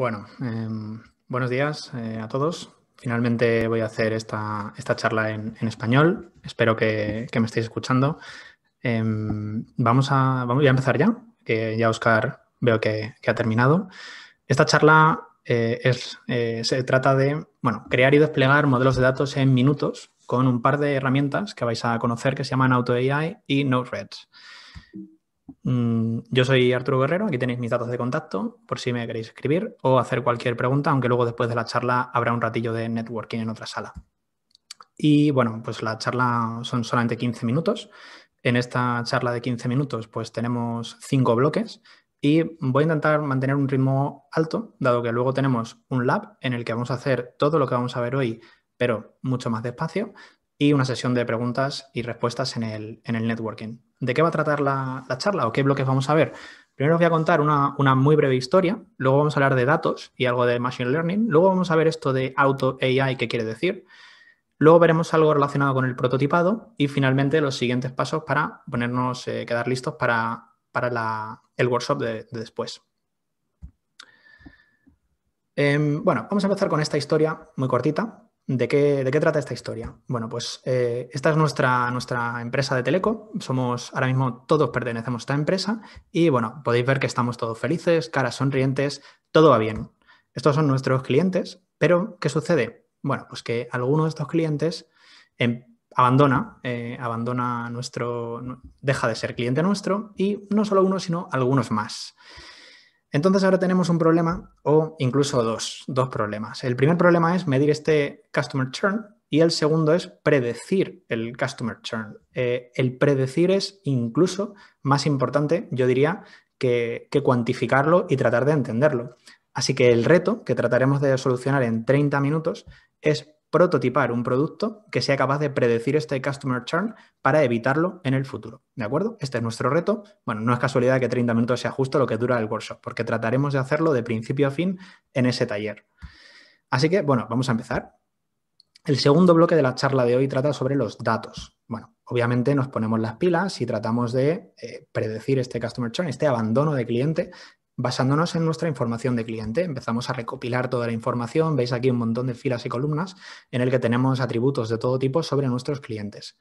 Bueno, em, buenos días eh, a todos. Finalmente voy a hacer esta, charla en, español. Espero que, me estéis escuchando. Em, vamos, a, vamos a empezar ya, que ya Oscar veo que, ha terminado. Esta charla eh, es, eh, se trata de crear y desplegar modelos de datos en minutos con un par de herramientas que vais a conocer que se llaman AutoAI y node Mm, yo soy Arturo Guerrero, aquí tenéis mis datos de contacto por si me queréis escribir o hacer cualquier pregunta, aunque luego después de la charla habrá un ratillo de networking en otra sala. Y bueno, pues la charla son solamente 15 minutos. En esta charla de 15 minutos pues tenemos cinco bloques y voy a intentar mantener un ritmo alto, dado que luego tenemos un lab en el que vamos a hacer todo lo que vamos a ver hoy, pero mucho más despacio y una sesión de preguntas y respuestas en el, networking. ¿De qué va a tratar la, charla o qué bloques vamos a ver? Primero os voy a contar una, muy breve historia, luego vamos a hablar de datos y algo de Machine Learning, luego vamos a ver esto de Auto AI, qué quiere decir, luego veremos algo relacionado con el prototipado y finalmente los siguientes pasos para ponernos, eh, quedar listos para, el workshop de, después. Em, bueno, vamos a empezar con esta historia muy cortita ¿De qué, trata esta historia? Bueno, pues eh, esta es nuestra, nuestra empresa de Teleco. Somos ahora mismo todos pertenecemos a esta empresa y bueno, podéis ver que estamos todos felices, caras sonrientes, todo va bien. Estos son nuestros clientes, pero ¿qué sucede? Bueno, pues que alguno de estos clientes em, abandona, eh, abandona nuestro, deja de ser cliente nuestro y no solo uno, sino algunos más. Entonces ahora tenemos un problema o incluso dos, dos problemas. El primer problema es medir este customer churn y el segundo es predecir el customer churn. Eh, el predecir es incluso más importante, yo diría, que, que cuantificarlo y tratar de entenderlo. Así que el reto que trataremos de solucionar en 30 minutos es prototipar un producto que sea capaz de predecir este customer churn para evitarlo en el futuro. ¿De acuerdo? Este es nuestro reto. Bueno, no es casualidad que 30 minutos sea justo lo que dura el workshop, porque trataremos de hacerlo de principio a fin en ese taller. Así que, bueno, vamos a empezar. El segundo bloque de la charla de hoy trata sobre los datos. Bueno, obviamente nos ponemos las pilas y tratamos de eh, predecir este customer churn, este abandono de cliente basándonos en nuestra información de cliente. Empezamos a recopilar toda la información, veis aquí un montón de filas y columnas en el que tenemos atributos de todo tipo sobre nuestros clientes.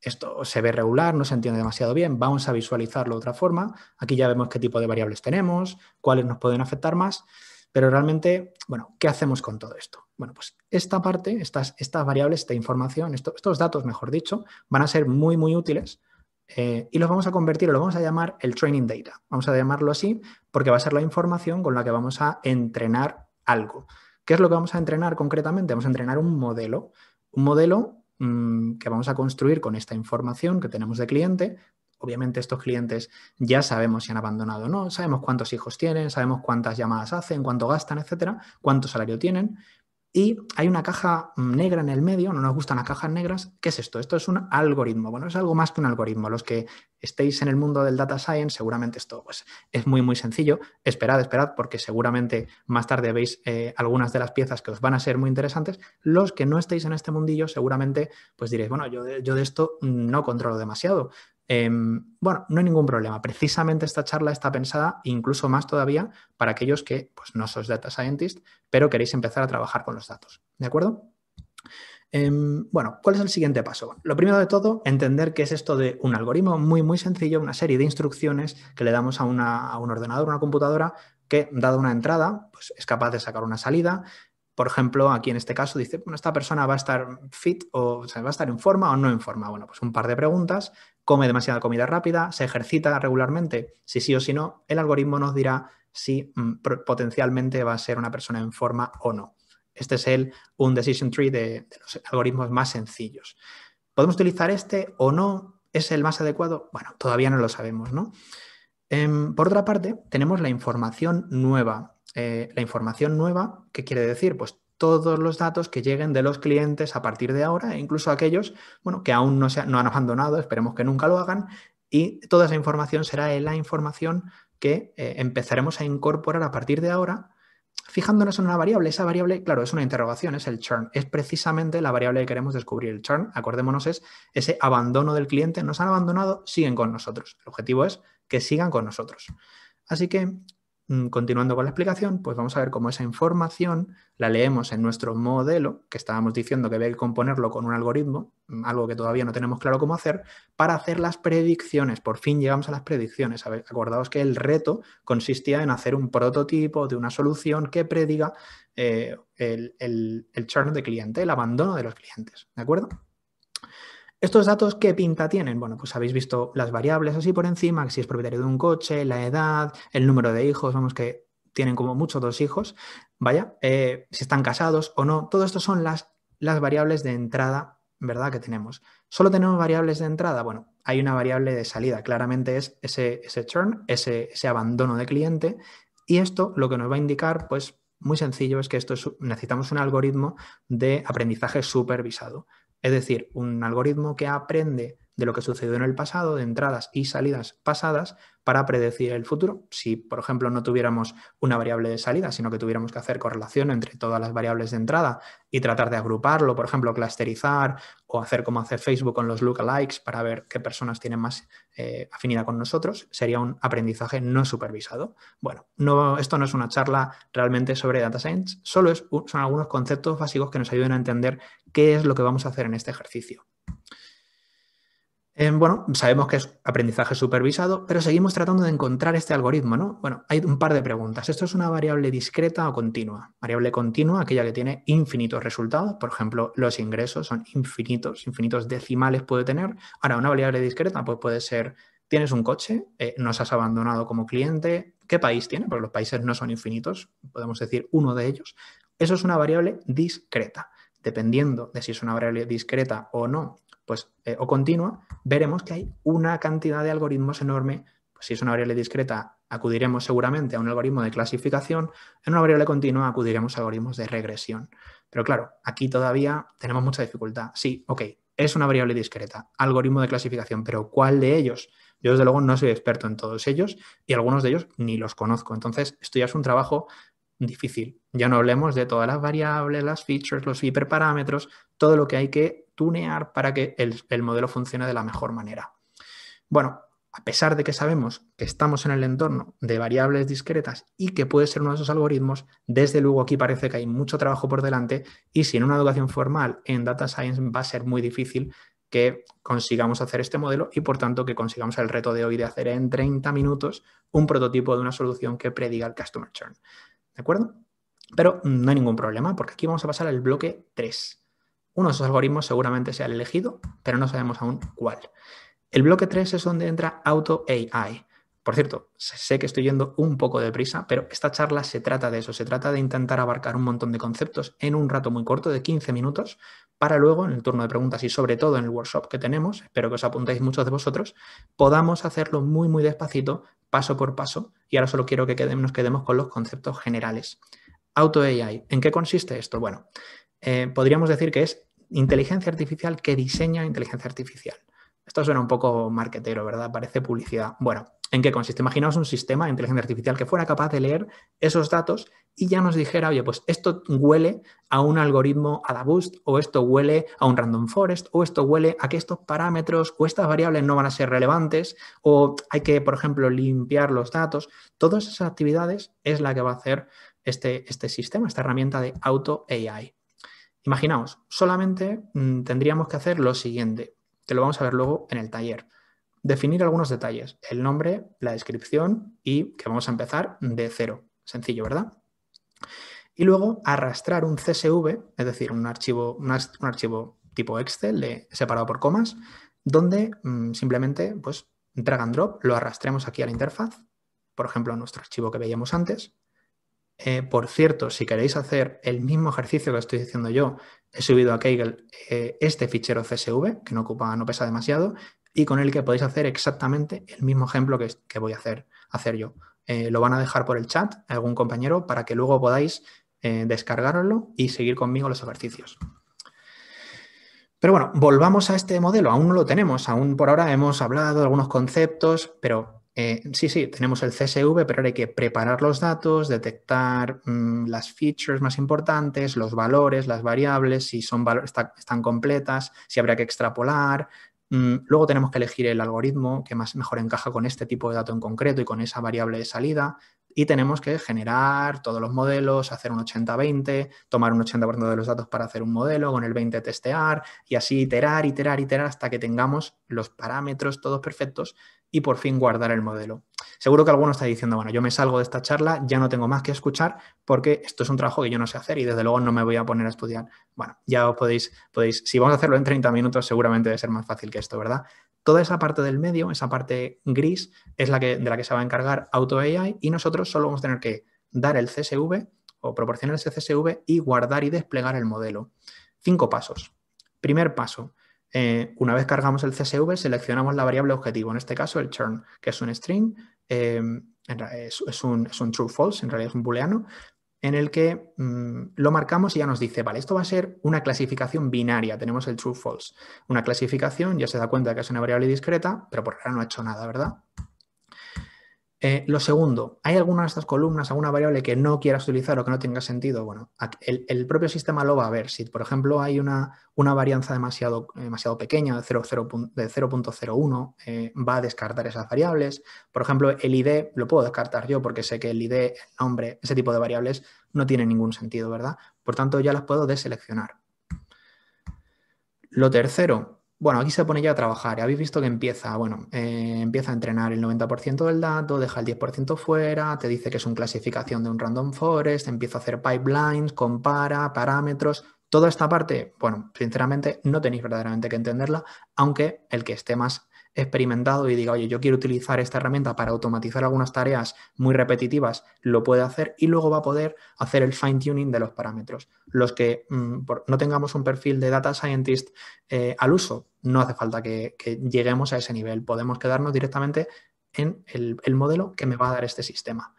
Esto se ve regular, no se entiende demasiado bien, vamos a visualizarlo de otra forma. Aquí ya vemos qué tipo de variables tenemos, cuáles nos pueden afectar más, pero realmente, bueno, ¿qué hacemos con todo esto? Bueno, pues esta parte, estas, variables, esta información, estos datos, mejor dicho, van a ser muy, muy útiles eh, y los vamos a convertir, los lo vamos a llamar el training data. Vamos a llamarlo así porque va a ser la información con la que vamos a entrenar algo. ¿Qué es lo que vamos a entrenar concretamente? Vamos a entrenar un modelo. Un modelo mm, que vamos a construir con esta información que tenemos de cliente. Obviamente estos clientes ya sabemos si han abandonado o no, sabemos cuántos hijos tienen, sabemos cuántas llamadas hacen, cuánto gastan, etcétera, cuánto salario tienen, y hay una caja mm, negra en el medio, no nos gustan las cajas negras. ¿Qué es esto? Esto es un algoritmo. Bueno, es algo más que un algoritmo. Los que estéis en el mundo del data science, seguramente esto pues, es muy, muy sencillo. Esperad, esperad, porque seguramente más tarde veis eh, algunas de las piezas que os van a ser muy interesantes. Los que no estéis en este mundillo, seguramente pues diréis, bueno, yo, yo de esto mm, no controlo demasiado. Em, bueno, no hay ningún problema. Precisamente esta charla está pensada, incluso más todavía, para aquellos que pues, no sois data scientist, pero queréis empezar a trabajar con los datos. ¿De acuerdo? Em, bueno, ¿cuál es el siguiente paso? Lo primero de todo, entender qué es esto de un algoritmo muy, muy sencillo, una serie de instrucciones que le damos a, un ordenador, una computadora, que, dada una entrada, pues es capaz de sacar una salida. Por ejemplo, aquí en este caso dice, bueno, esta persona va a estar fit o, va a estar en forma o no en forma. Bueno, pues un par de preguntas come demasiada comida rápida, se ejercita regularmente, si sí o si no, el algoritmo nos dirá si mm, potencialmente va a ser una persona en forma o no. Este es el, un decision tree de, los algoritmos más sencillos. ¿Podemos utilizar este o no? ¿Es el más adecuado? Bueno, todavía no lo sabemos, ¿no? Em, por otra parte, tenemos la información nueva. Eh, la información nueva, ¿qué quiere decir? Pues todos los datos que lleguen de los clientes a partir de ahora, e incluso aquellos bueno, que aún no, se, no han abandonado, esperemos que nunca lo hagan, y toda esa información será la información que eh, empezaremos a incorporar a partir de ahora, fijándonos en una variable. Esa variable, claro, es una interrogación, es el churn, es precisamente la variable que queremos descubrir. El churn, acordémonos, es ese abandono del cliente, nos han abandonado, siguen con nosotros. El objetivo es que sigan con nosotros. Así que Mm, continuando con la explicación, pues vamos a ver cómo esa información la leemos en nuestro modelo, que estábamos diciendo que había que componerlo con un algoritmo, mm, algo que todavía no tenemos claro cómo hacer, para hacer las predicciones. Por fin llegamos a las predicciones. Acordaos que el reto consistía en hacer un prototipo de una solución que prediga eh, el, el churn de cliente, el abandono de los clientes. ¿De acuerdo? ¿Estos datos qué pinta tienen? Bueno, pues habéis visto las variables así por encima, si es propietario de un coche, la edad, el número de hijos, vamos que tienen como muchos dos hijos, vaya, eh, si están casados o no, todo esto son las, las variables de entrada, ¿verdad? Que tenemos. ¿Solo tenemos variables de entrada? Bueno, hay una variable de salida, claramente es ese, ese churn, ese, ese abandono de cliente, y esto lo que nos va a indicar, pues muy sencillo, es que esto necesitamos un algoritmo de aprendizaje supervisado. Es decir, un algoritmo que aprende de lo que sucedió en el pasado, de entradas y salidas pasadas, para predecir el futuro. Si, por ejemplo, no tuviéramos una variable de salida, sino que tuviéramos que hacer correlación entre todas las variables de entrada y tratar de agruparlo, por ejemplo, clusterizar o hacer como hace Facebook con los lookalikes para ver qué personas tienen más eh, afinidad con nosotros, sería un aprendizaje no supervisado. Bueno, no, esto no es una charla realmente sobre data science, solo es, son algunos conceptos básicos que nos ayuden a entender qué es lo que vamos a hacer en este ejercicio. Eh, bueno, sabemos que es aprendizaje supervisado, pero seguimos tratando de encontrar este algoritmo, ¿no? Bueno, hay un par de preguntas. ¿Esto es una variable discreta o continua? Variable continua, aquella que tiene infinitos resultados, por ejemplo, los ingresos son infinitos, infinitos decimales puede tener. Ahora, una variable discreta pues puede ser, tienes un coche, eh, nos has abandonado como cliente, ¿qué país tiene? Porque los países no son infinitos, podemos decir uno de ellos. Eso es una variable discreta. Dependiendo de si es una variable discreta o no, pues, eh, o continua, veremos que hay una cantidad de algoritmos enorme. Pues si es una variable discreta, acudiremos seguramente a un algoritmo de clasificación. En una variable continua acudiremos a algoritmos de regresión. Pero claro, aquí todavía tenemos mucha dificultad. Sí, ok, es una variable discreta, algoritmo de clasificación, pero ¿cuál de ellos? Yo desde luego no soy experto en todos ellos y algunos de ellos ni los conozco. Entonces, esto ya es un trabajo difícil. Ya no hablemos de todas las variables, las features, los hiperparámetros, todo lo que hay que tunear para que el, modelo funcione de la mejor manera. Bueno, a pesar de que sabemos que estamos en el entorno de variables discretas y que puede ser uno de esos algoritmos, desde luego aquí parece que hay mucho trabajo por delante y sin una educación formal en data science va a ser muy difícil que consigamos hacer este modelo y por tanto que consigamos el reto de hoy de hacer en 30 minutos un prototipo de una solución que prediga el customer churn. ¿De acuerdo? Pero no hay ningún problema porque aquí vamos a pasar al bloque 3, uno de esos algoritmos seguramente sea el elegido, pero no sabemos aún cuál. El bloque 3 es donde entra Auto Por cierto, sé que estoy yendo un poco deprisa, pero esta charla se trata de eso, se trata de intentar abarcar un montón de conceptos en un rato muy corto de 15 minutos para luego, en el turno de preguntas y sobre todo en el workshop que tenemos, espero que os apuntéis muchos de vosotros, podamos hacerlo muy, muy despacito, paso por paso, y ahora solo quiero que nos quedemos con los conceptos generales. Auto ¿en qué consiste esto? Bueno, eh, podríamos decir que es inteligencia artificial que diseña inteligencia artificial. Esto suena un poco marketero, ¿verdad? Parece publicidad. Bueno, ¿en qué consiste? Imaginaos un sistema de inteligencia artificial que fuera capaz de leer esos datos y ya nos dijera, oye, pues esto huele a un algoritmo Adaboost, o esto huele a un Random Forest, o esto huele a que estos parámetros o estas variables no van a ser relevantes, o hay que, por ejemplo, limpiar los datos. Todas esas actividades es la que va a hacer este, este sistema, esta herramienta de Auto AI. Imaginaos, solamente mm, tendríamos que hacer lo siguiente, que lo vamos a ver luego en el taller. Definir algunos detalles, el nombre, la descripción y que vamos a empezar de cero. Sencillo, ¿verdad? Y luego arrastrar un CSV, es decir, un archivo, un archivo tipo Excel separado por comas, donde mm, simplemente pues, drag and drop lo arrastremos aquí a la interfaz, por ejemplo, a nuestro archivo que veíamos antes, eh, por cierto, si queréis hacer el mismo ejercicio que estoy haciendo yo, he subido a Kaggle eh, este fichero CSV, que no ocupa, no pesa demasiado, y con el que podéis hacer exactamente el mismo ejemplo que, voy a hacer, hacer yo. Eh, lo van a dejar por el chat algún compañero para que luego podáis descargarlo y seguir conmigo los ejercicios. Pero bueno, volvamos a este modelo. Aún no lo tenemos, aún por ahora hemos hablado de algunos conceptos, pero eh, sí, sí, tenemos el CSV, pero ahora hay que preparar los datos, detectar mm, las features más importantes, los valores, las variables, si son valores están completas, si habrá que extrapolar. Mm, luego tenemos que elegir el algoritmo que más mejor encaja con este tipo de dato en concreto y con esa variable de salida. Y tenemos que generar todos los modelos, hacer un 80-20, tomar un 80% de los datos para hacer un modelo, con el 20 testear y así iterar, iterar, iterar hasta que tengamos los parámetros todos perfectos y por fin guardar el modelo. Seguro que alguno está diciendo, bueno, yo me salgo de esta charla, ya no tengo más que escuchar porque esto es un trabajo que yo no sé hacer y desde luego no me voy a poner a estudiar. Bueno, ya os podéis, podéis, si vamos a hacerlo en 30 minutos seguramente debe ser más fácil que esto, ¿verdad? Toda esa parte del medio, esa parte gris, es la que, de la que se va a encargar AutoAI y nosotros solo vamos a tener que dar el CSV o proporcionar ese CSV y guardar y desplegar el modelo. Cinco pasos. Primer paso, eh, una vez cargamos el CSV, seleccionamos la variable objetivo, en este caso el churn, que es un string, eh, es, un, true false, en realidad es un booleano, en el que mm, lo marcamos y ya nos dice, vale, esto va a ser una clasificación binaria, tenemos el true false. Una clasificación, ya se da cuenta que es una variable discreta, pero por ahora no ha hecho nada, ¿verdad? Eh, lo segundo, ¿hay alguna de estas columnas, alguna variable que no quieras utilizar o que no tenga sentido? Bueno, el, propio sistema lo va a ver. Si, por ejemplo, hay una, una varianza demasiado, demasiado pequeña de 0.01, eh, va a descartar esas variables. Por ejemplo, el ID lo puedo descartar yo porque sé que el ID, el nombre, ese tipo de variables no tiene ningún sentido, ¿verdad? Por tanto, ya las puedo deseleccionar. Lo tercero, bueno, aquí se pone ya a trabajar. Habéis visto que empieza, bueno, eh, empieza a entrenar el 90% del dato, deja el 10% fuera, te dice que es una clasificación de un random forest, empieza a hacer pipelines, compara, parámetros. Toda esta parte, bueno, sinceramente no tenéis verdaderamente que entenderla, aunque el que esté más experimentado y diga, oye, yo quiero utilizar esta herramienta para automatizar algunas tareas muy repetitivas, lo puede hacer y luego va a poder hacer el fine tuning de los parámetros. Los que mm, no tengamos un perfil de data scientist eh, al uso, no hace falta que, lleguemos a ese nivel. Podemos quedarnos directamente en el, modelo que me va a dar este sistema.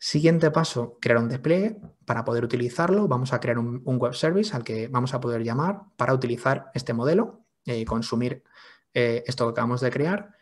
Siguiente paso, crear un despliegue. Para poder utilizarlo, vamos a crear un, web service al que vamos a poder llamar para utilizar este modelo, y eh, consumir eh, esto que acabamos de crear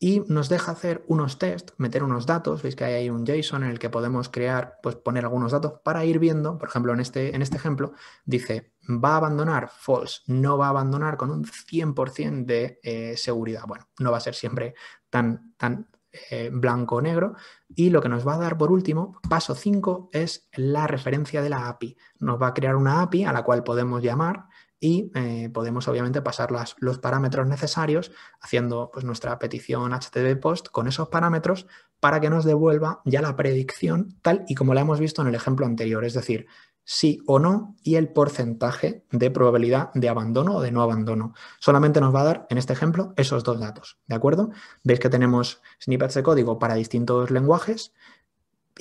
y nos deja hacer unos test, meter unos datos, veis que hay ahí un JSON en el que podemos crear, pues poner algunos datos para ir viendo, por ejemplo, en este, en este ejemplo, dice, va a abandonar false, no va a abandonar con un 100% de eh, seguridad. Bueno, no va a ser siempre tan, tan eh, blanco o negro. Y lo que nos va a dar por último, paso 5, es la referencia de la API. Nos va a crear una API a la cual podemos llamar y eh, podemos obviamente pasar los parámetros necesarios haciendo pues, nuestra petición HTTP post con esos parámetros para que nos devuelva ya la predicción tal y como la hemos visto en el ejemplo anterior, es decir, sí o no y el porcentaje de probabilidad de abandono o de no abandono. Solamente nos va a dar, en este ejemplo, esos dos datos, ¿de acuerdo? Veis que tenemos snippets de código para distintos lenguajes,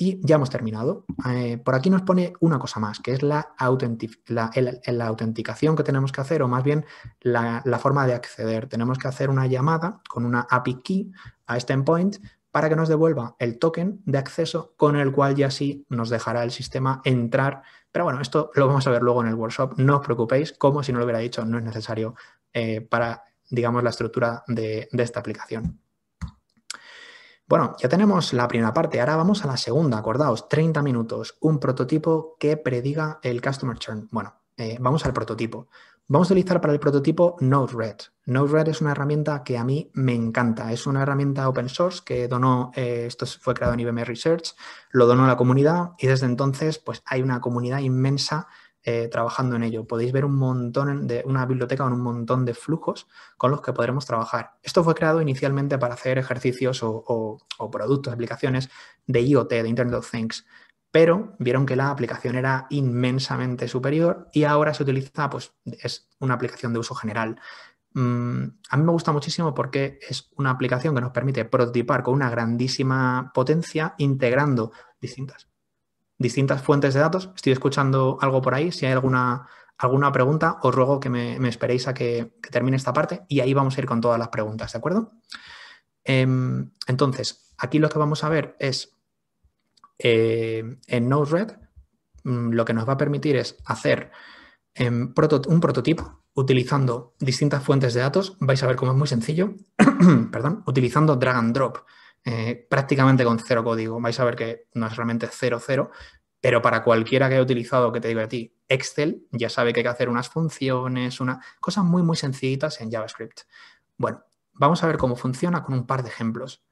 y ya hemos terminado. Eh, por aquí nos pone una cosa más, que es la, autenticación que tenemos que hacer, o más bien la, forma de acceder. Tenemos que hacer una llamada con una API key a este endpoint para que nos devuelva el token de acceso con el cual ya sí nos dejará el sistema entrar. Pero bueno, esto lo vamos a ver luego en el workshop. No os preocupéis, como si no lo hubiera dicho, no es necesario eh, para, digamos, la estructura de esta aplicación. Bueno, ya tenemos la primera parte, ahora vamos a la segunda, acordaos, 30 minutos, un prototipo que prediga el customer churn. Bueno, eh, vamos al prototipo. Vamos a utilizar para el prototipo Node-RED. Node-RED es una herramienta que a mí me encanta. Es una herramienta open source que donó, eh, esto fue creado en IBM Research, lo donó a la comunidad y desde entonces pues hay una comunidad inmensa eh, trabajando en ello. Podéis ver un montón de una biblioteca con un montón de flujos con los que podremos trabajar. Esto fue creado inicialmente para hacer ejercicios o, productos, aplicaciones de IoT, de Internet of Things, pero vieron que la aplicación era inmensamente superior y ahora se utiliza, pues es una aplicación de uso general. Mm, a mí me gusta muchísimo porque es una aplicación que nos permite prototipar con una grandísima potencia integrando distintas distintas fuentes de datos. Estoy escuchando algo por ahí. Si hay alguna, alguna pregunta, os ruego que me, esperéis a que, termine esta parte y ahí vamos a ir con todas las preguntas, ¿de acuerdo? Em, entonces, aquí lo que vamos a ver es eh, en Node-RED mm, lo que nos va a permitir es hacer em, un prototipo utilizando distintas fuentes de datos. Vais a ver cómo es muy sencillo, perdón, utilizando drag and drop. Eh, prácticamente con cero código. Vais a ver que no es realmente cero, cero, pero para cualquiera que haya utilizado, que te diga a ti, Excel, ya sabe que hay que hacer unas funciones, una, cosas muy, muy sencillitas en JavaScript. Bueno, vamos a ver cómo funciona con un par de ejemplos.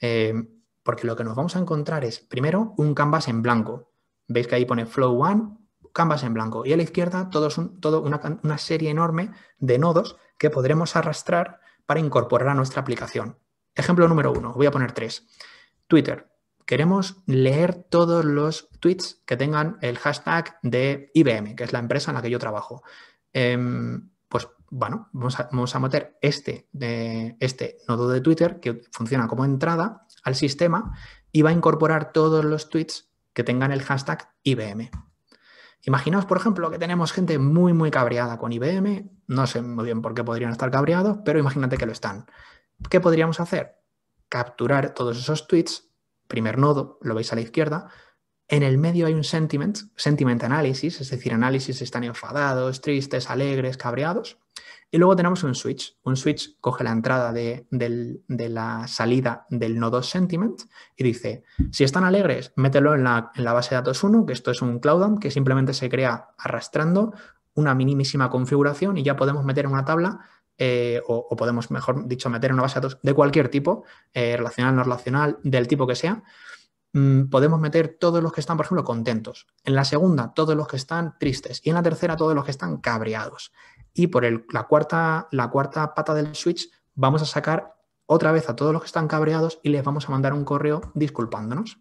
Eh, porque lo que nos vamos a encontrar es, primero, un canvas en blanco. Veis que ahí pone flow one, canvas en blanco. Y a la izquierda, todo, un, todo una serie enorme de nodos que podremos arrastrar para incorporar a nuestra aplicación. Ejemplo número uno, voy a poner tres. Twitter. Queremos leer todos los tweets que tengan el hashtag de IBM, que es la empresa en la que yo trabajo. Em, pues bueno, vamos a, meter este, eh, este nodo de Twitter que funciona como entrada al sistema y va a incorporar todos los tweets que tengan el hashtag IBM. Imaginaos, por ejemplo, que tenemos gente muy, muy cabreada con IBM. No sé muy bien por qué podrían estar cabreados, pero imagínate que lo están. ¿Qué podríamos hacer? Capturar todos esos tweets, primer nodo, lo veis a la izquierda, en el medio hay un sentiment, sentiment analysis, es decir, análisis están enfadados, tristes, alegres, cabreados. Y luego tenemos un switch. Un switch coge la entrada de, la salida del nodo sentiment y dice, si están alegres, mételo en la, base de datos 1, que esto es un cloud que simplemente se crea arrastrando una minimísima configuración y ya podemos meter en una tabla eh, o, podemos, mejor dicho, meter en una base de datos de cualquier tipo, eh, relacional, no relacional, del tipo que sea, mm, podemos meter todos los que están, por ejemplo, contentos. En la segunda, todos los que están tristes. Y en la tercera, todos los que están cabreados. Y por la, cuarta, la cuarta pata del switch, vamos a sacar otra vez a todos los que están cabreados y les vamos a mandar un correo disculpándonos.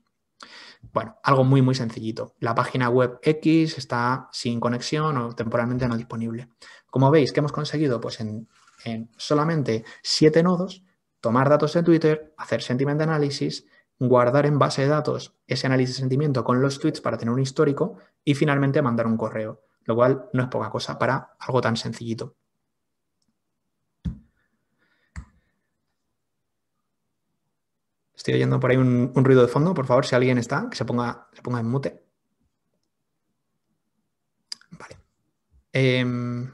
Bueno, algo muy, muy sencillito. La página web X está sin conexión o temporalmente no disponible. Como veis, ¿qué hemos conseguido? Pues en, solamente siete nodos, tomar datos de Twitter, hacer sentiment analysis, guardar en base de datos ese análisis de sentimiento con los tweets para tener un histórico y finalmente mandar un correo, lo cual no es poca cosa para algo tan sencillito. Estoy oyendo por ahí un, ruido de fondo, por favor, si alguien está, que se ponga, se ponga en mute. Vale. Em,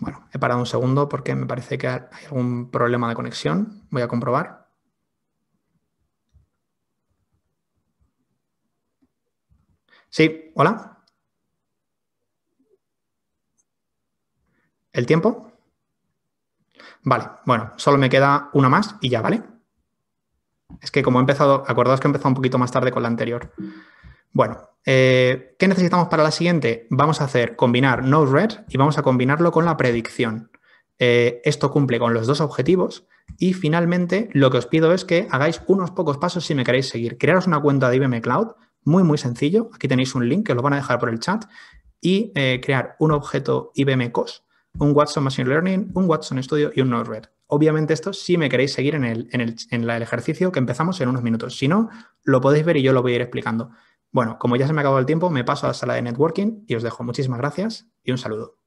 bueno, he parado un segundo porque me parece que hay algún problema de conexión. Voy a comprobar. Sí, hola. ¿El tiempo? Vale, bueno, solo me queda una más y ya, ¿vale? Es que como he empezado, acordaos que he empezado un poquito más tarde con la anterior. Bueno, eh, ¿qué necesitamos para la siguiente? Vamos a hacer combinar node-red y vamos a combinarlo con la predicción. Eh, esto cumple con los dos objetivos y finalmente lo que os pido es que hagáis unos pocos pasos si me queréis seguir. Crearos una cuenta de IBM Cloud, muy, muy sencillo. Aquí tenéis un link que os lo van a dejar por el chat y eh, crear un objeto IBM COS, un Watson Machine Learning, un Watson Studio y un Node-RED. Obviamente esto si me queréis seguir en, el, en, el, en el ejercicio que empezamos en unos minutos. Si no, lo podéis ver y yo lo voy a ir explicando. Bueno, como ya se me ha acabado el tiempo, me paso a la sala de networking y os dejo. Muchísimas gracias y un saludo.